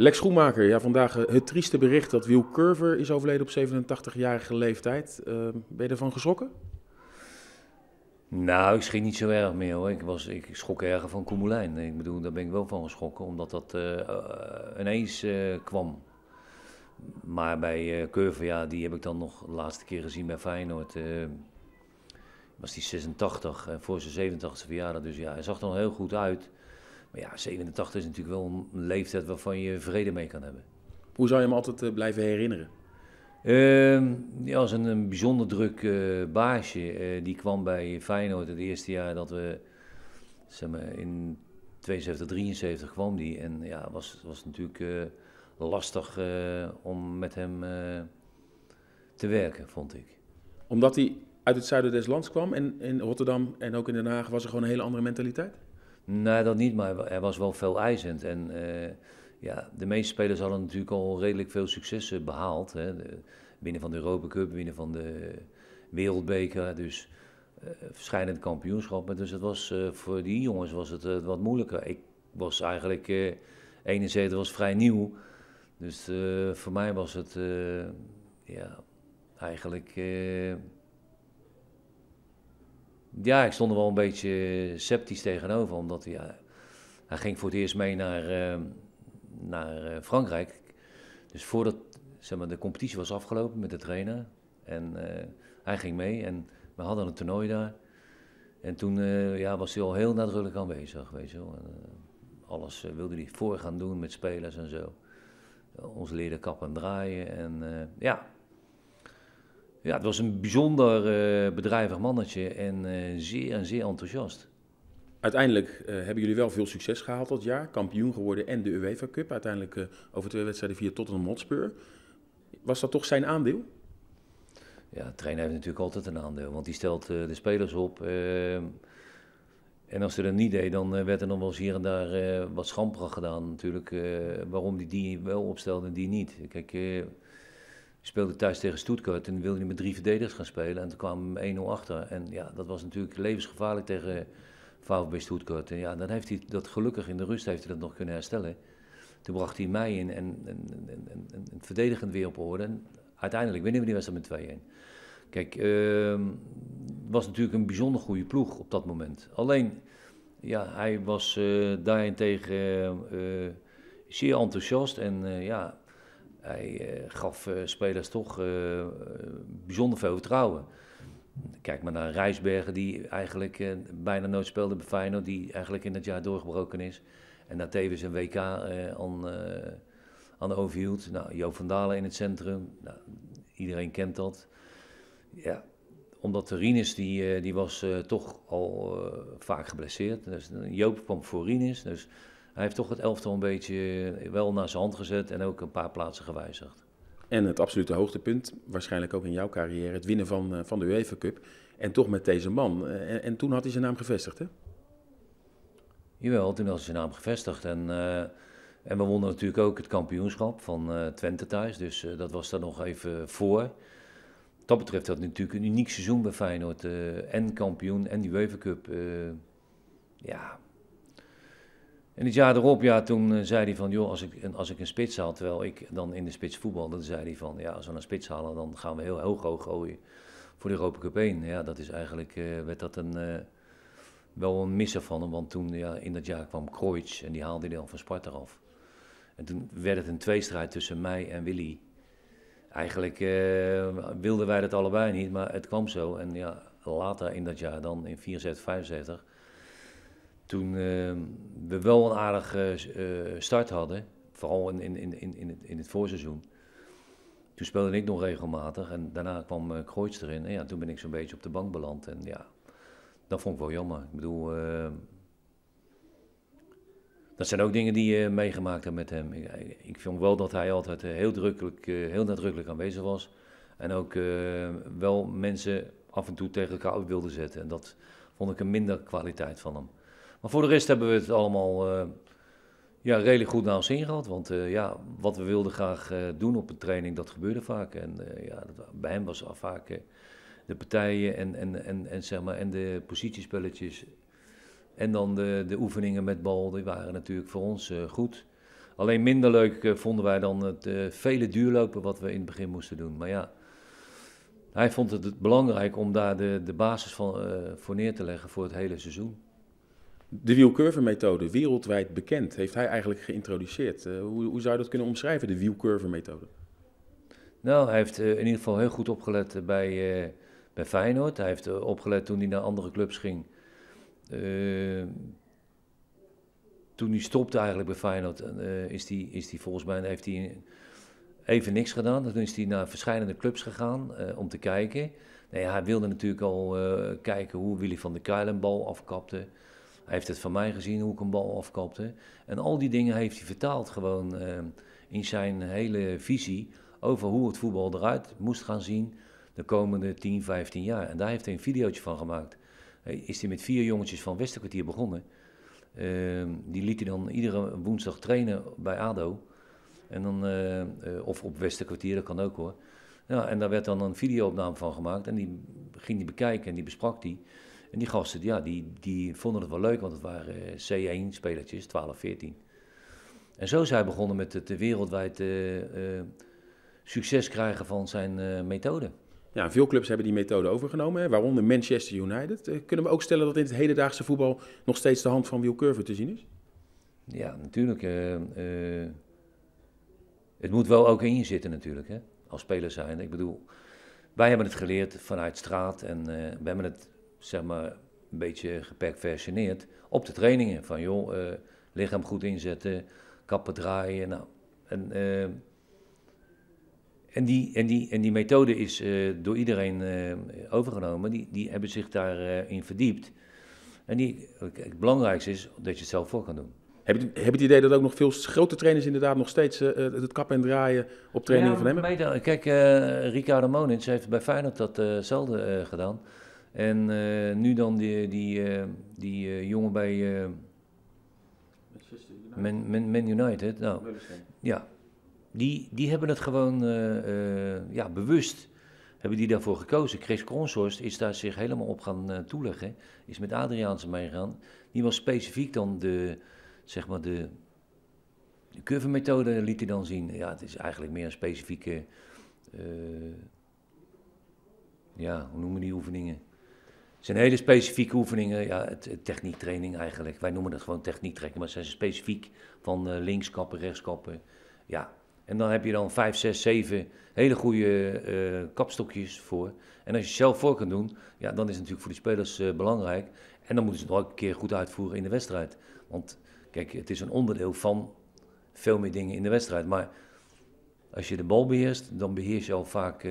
Lex Schoenmaker, ja, vandaag eh, het trieste bericht dat Wiel Curver is overleden op 87-jarige leeftijd. Eh, ben je ervan geschrokken? Nou, ik schrik niet zo erg meer hoor. Ik, was, ik schrok erger van Koemelijn. Ik bedoel, daar ben ik wel van geschrokken, omdat dat eh, ineens kwam. Maar bij uh, Curver, ja, die heb ik dan nog de laatste keer gezien bij Feyenoord. was die 86 en voor zijn 87 verjaardag. Dus ja, hij zag er nog heel goed uit. Maar ja, 87 is natuurlijk wel een leeftijd waarvan je vrede mee kan hebben. Hoe zou je hem altijd eh, blijven herinneren? Uh, ja, als een, een bijzonder druk eh, baasje. Eh, die kwam bij Feyenoord het eerste jaar dat we, zeg maar, in 72, 73 kwam die. En ja, was, was natuurlijk lastig om met hem te werken, vond ik. Omdat hij uit het zuiden des lands kwam en in Rotterdam en ook in Den Haag was er gewoon een hele andere mentaliteit? Nee, dat niet, maar hij was wel veel eisend. En eh, ja, de meeste spelers hadden natuurlijk al redelijk veel successen behaald. Hè. winnen van de Europa Cup, winnen van de Wereldbeker, dus uh, eh, verschijnend kampioenschap. dus het was, eh, voor die jongens was het wat moeilijker. Ik was eigenlijk, 71 was vrij nieuw. Dus voor mij was het ja, eigenlijk ja, ik stond er wel een beetje eh, sceptisch tegenover, omdat hij, hij ging voor het eerst mee naar, ehm, naar eh, Frankrijk. Dus voordat zeg maar, de competitie was afgelopen met de trainer, en eh, hij ging mee en we hadden een toernooi daar. En toen ja, was hij al heel nadrukkelijk aanwezig, weet je wel. En, alles wilde hij voor gaan doen met spelers en zo. ons leerde kappen en draaien en ja, ja, het was een bijzonder eh, bedrijvig mannetje en eh, zeer en zeer enthousiast. Uiteindelijk eh, hebben jullie wel veel succes gehaald dat jaar. Kampioen geworden en de UEFA Cup. Uiteindelijk over twee wedstrijden via Tottenham Hotspur. Was dat toch zijn aandeel? Ja, de trainer heeft natuurlijk altijd een aandeel, want die stelt de spelers op. En als ze dat niet deed, dan werd er nog wel eens hier en daar wat schamperig gedaan natuurlijk. waarom die die wel opstelde en die niet. Kijk, uh, speelde thuis tegen Stuttgart en wilde hij met drie verdedigers gaan spelen. En toen kwam 1-0 achter. En ja, dat was natuurlijk levensgevaarlijk tegen VfB Stuttgart. En ja, dan heeft hij dat gelukkig in de rust heeft hij dat nog kunnen herstellen. Toen bracht hij mij in en, en, en, en, verdedigend weer op orde. En uiteindelijk winnen we die wedstrijd met 2-1. Kijk, uh, was natuurlijk een bijzonder goede ploeg op dat moment. Alleen, ja, hij was uh, daarentegen eh, zeer enthousiast en eh, ja, hij eh, gaf eh, spelers toch eh, bijzonder veel vertrouwen. Kijk maar naar Rijsbergen, die eigenlijk bijna nooit speelde bij Feyenoord, die eigenlijk in het jaar doorgebroken is. En daar tevens een WK aan, aan overhield. Nou, Joop van Dalen in het centrum, nou, iedereen kent dat. Ja, omdat de Rinus, die, die was toch al vaak geblesseerd. Dus Joop kwam voor Rinus, dus hij heeft toch het elftal een beetje eh, wel naar zijn hand gezet en ook een paar plaatsen gewijzigd. En het absolute hoogtepunt, waarschijnlijk ook in jouw carrière, het winnen van, eh, van de UEFA Cup. En toch met deze man. Eh, en, en toen had hij zijn naam gevestigd, hè? Jawel, toen had hij zijn naam gevestigd. En, en we wonnen natuurlijk ook het kampioenschap van uh, Twente thuis. Dus dat was daar nog even voor. Wat dat betreft had natuurlijk een uniek seizoen bij Feyenoord. en kampioen en die UEFA Cup. ja, en het jaar erop, ja, toen eh, zei hij van, joh, als ik, als ik een spits haal, terwijl ik dan in de spits voetbalde, zei hij van, ja, als we een spits halen, dan gaan we heel hoog, hoog gooien voor de Europa Cup 1. Ja, dat is eigenlijk, eh, werd dat een, eh, wel een misser van hem, want toen ja, in dat jaar kwam Kreutz en die haalde hij dan van Sparta af. En toen werd het een tweestrijd tussen mij en Willy. Eigenlijk wilden wij dat allebei niet, maar het kwam zo. En ja, later in dat jaar, dan in 74, 75 toen ehm, we wel een aardige eh, start hadden, vooral in, in, in, in, het, in het voorseizoen. Toen speelde ik nog regelmatig en daarna kwam uh, erin. En ja, toen ben ik zo'n beetje op de bank beland. En ja, dat vond ik wel jammer. Ik bedoel, ehm, dat zijn ook dingen die je meegemaakt hebt met hem. Ik, vond wel dat hij altijd eh, heel, drukkelijk, heel nadrukkelijk aanwezig was. En ook wel mensen af en toe tegen elkaar op wilde zetten. En dat vond ik een minder kwaliteit van hem. Maar voor de rest hebben we het allemaal eh, ja, redelijk goed naar ons zin gehad. Want eh, ja, wat we wilden graag eh, doen op een training, dat gebeurde vaak. En ja, dat, bij hem was al vaak de partijen en, en, en, en, zeg maar, en de positiespelletjes. En dan de, de oefeningen met bal, die waren natuurlijk voor ons goed. Alleen minder leuk vonden wij dan het vele duurlopen wat we in het begin moesten doen. Maar ja, hij vond het belangrijk om daar de, de basis van, voor neer te leggen voor het hele seizoen. De wielcurve-methode, wereldwijd bekend, heeft hij eigenlijk geïntroduceerd. Eh, hoe, hoe, zou je dat kunnen omschrijven, de wielcurve-methode? Nou, hij heeft eh, in ieder geval heel goed opgelet eh, bij, uh, bij Feyenoord. Hij heeft opgelet toen hij naar andere clubs ging. toen hij stopte eigenlijk bij Feyenoord, is hij is die volgens mij heeft hij even niks gedaan. Toen is hij naar verschillende clubs gegaan om te kijken. Nee, hij wilde natuurlijk al kijken hoe Willy van der Kuil een bal afkapte. Hij heeft het van mij gezien hoe ik een bal afkapte. En al die dingen heeft hij vertaald gewoon eh, in zijn hele visie over hoe het voetbal eruit moest gaan zien de komende 10, 15 jaar. En daar heeft hij een videootje van gemaakt. Is hij met vier jongetjes van Westerkwartier begonnen. Ehm, die liet hij dan iedere woensdag trainen bij ADO. En dan, eh, eh, of op Westerkwartier, dat kan ook hoor. Ja, en daar werd dan een videoopname van gemaakt. En die ging hij bekijken en die besprak die. En die gasten, ja, die, die vonden het wel leuk, want het waren C1-spelertjes, 12, 14. En zo zijn hij begonnen met het wereldwijd eh, eh, succes krijgen van zijn eh, methode. Ja, veel clubs hebben die methode overgenomen, waaronder Manchester United. kunnen we ook stellen dat in het hedendaagse voetbal nog steeds de hand van Wil Curver te zien is? Ja, natuurlijk. het moet wel ook in je zitten natuurlijk, hè, als speler zijn. Ik bedoel, wij hebben het geleerd vanuit straat en we hebben het zeg maar, een beetje geperversioneerd op de trainingen. Van joh, eh, lichaam goed inzetten, kappen draaien. Nou. En, eh, en, die, en, die, en die methode is eh, door iedereen overgenomen. Die, die hebben zich daarin verdiept. En die, het belangrijkste is dat je het zelf voor kan doen. Heb je, heb je het idee dat ook nog veel grote trainers inderdaad nog steeds het kappen en draaien op trainingen ja, van hebben? Kijk, Ricardo Monins heeft bij Feyenoord datzelfde gedaan. En eh, nu dan die, die, eh, die eh, jongen bij Man, United. Nou, ja, die, die hebben het gewoon ja, bewust hebben die daarvoor gekozen. Chris Kronshorst is daar zich helemaal op gaan toeleggen. Is met Adriaanse meegegaan. Die was specifiek dan de, zeg maar de, curve-methode liet hij dan zien. Ja, het is eigenlijk meer een specifieke ja, hoe noemen die oefeningen? Het zijn hele specifieke oefeningen, ja, het, techniektraining eigenlijk. Wij noemen dat gewoon techniektraining, maar ze zijn specifiek van eh, linkskappen, rechtskappen. Ja, en dan heb je dan vijf, zes, zeven hele goede eh, kapstokjes voor. En als je zelf voor kan doen, ja, dan is het natuurlijk voor die spelers eh, belangrijk. En dan moeten ze het ook een keer goed uitvoeren in de wedstrijd. Want kijk, het is een onderdeel van veel meer dingen in de wedstrijd. Maar als je de bal beheerst, dan beheers je al vaak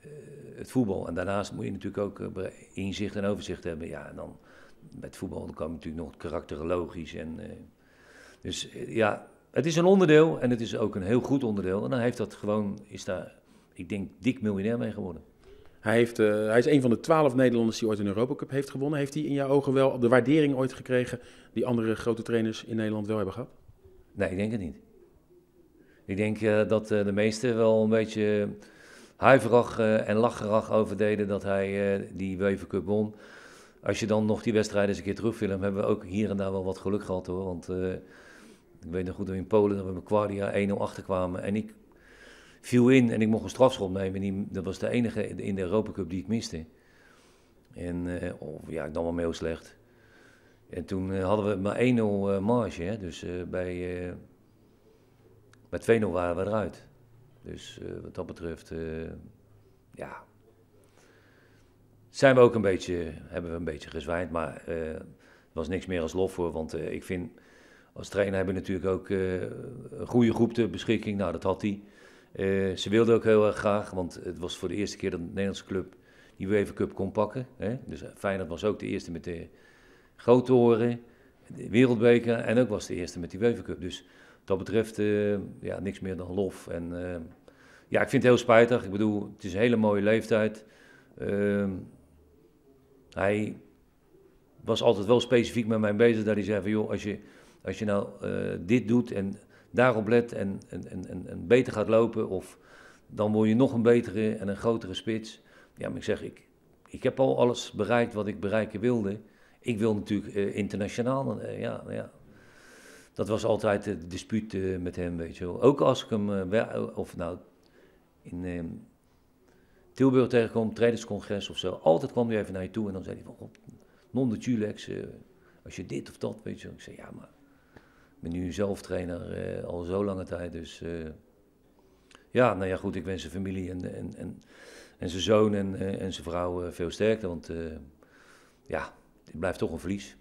eh, het voetbal. En daarnaast moet je natuurlijk ook eh, inzicht en overzicht hebben. Ja, en dan met voetbal dan komen natuurlijk nog karakterologisch. En, eh, dus ja, het is een onderdeel en het is ook een heel goed onderdeel. En dan heeft dat gewoon, is daar, ik denk, dik miljonair mee geworden. Hij, heeft, hij is een van de twaalf Nederlanders die ooit een Europacup heeft gewonnen. Heeft hij in jouw ogen wel de waardering ooit gekregen die andere grote trainers in Nederland wel hebben gehad? Nee, ik denk het niet. Ik denk dat de meesten wel een beetje huiverig eh, en lacherig over deden dat hij eh, die UEFA Cup won. Als je dan nog die wedstrijden eens een keer terugfilmt, hebben we ook hier en daar wel wat geluk gehad hoor. Want eh, ik weet nog goed dat we in Polen dat we met 1-0 achterkwamen. En ik viel in en ik mocht een strafschop nemen. Die, dat was de enige in de Europa Cup die ik miste. En ja, ik nam wel heel slecht. En toen hadden we maar 1-0 marge. Hè? Dus bij, bij 2-0 waren we eruit. Dus eh, wat dat betreft, eh, ja, zijn we ook een beetje, hebben we een beetje gezwijnd. Maar eh, er was niks meer als lof voor. Want ik vind, als trainer hebben we natuurlijk ook een goede groep ter beschikking. Nou, dat had hij. ze wilde ook heel erg graag, want het was voor de eerste keer dat de Nederlandse club die UEFA Cup kon pakken. Hè? Dus Feyenoord was ook de eerste met de grote oren, de wereldbeker en ook was de eerste met die UEFA Cup. Dus dat betreft eh, ja, niks meer dan lof. En eh, ja, ik vind het heel spijtig. Ik bedoel, het is een hele mooie leeftijd. Ehm, hij was altijd wel specifiek met mij bezig. Dat hij zei van, joh, als je, als je nou eh, dit doet en daarop let en, en, en, en beter gaat lopen... of dan word je nog een betere en een grotere spits. Ja, ik zeg, ik, ik heb al alles bereikt wat ik bereiken wilde. Ik wil natuurlijk internationaal. ja, ja, dat was altijd het dispuut eh, met hem, weet je wel. Ook als ik hem, eh, eh, of nou, in ehm, Tilburg tegenkwam, trainerscongres of zo, altijd kwam hij even naar je toe en dan zei hij van, oh, non de als je dit of dat, weet je wel. Ik zei, ja, maar ik ben nu zelf trainer al zo lange tijd, dus... ja, nou ja, goed, ik wens zijn familie en, en, en, en zijn zoon en, en zijn vrouw veel sterkte, want ja, het blijft toch een verlies.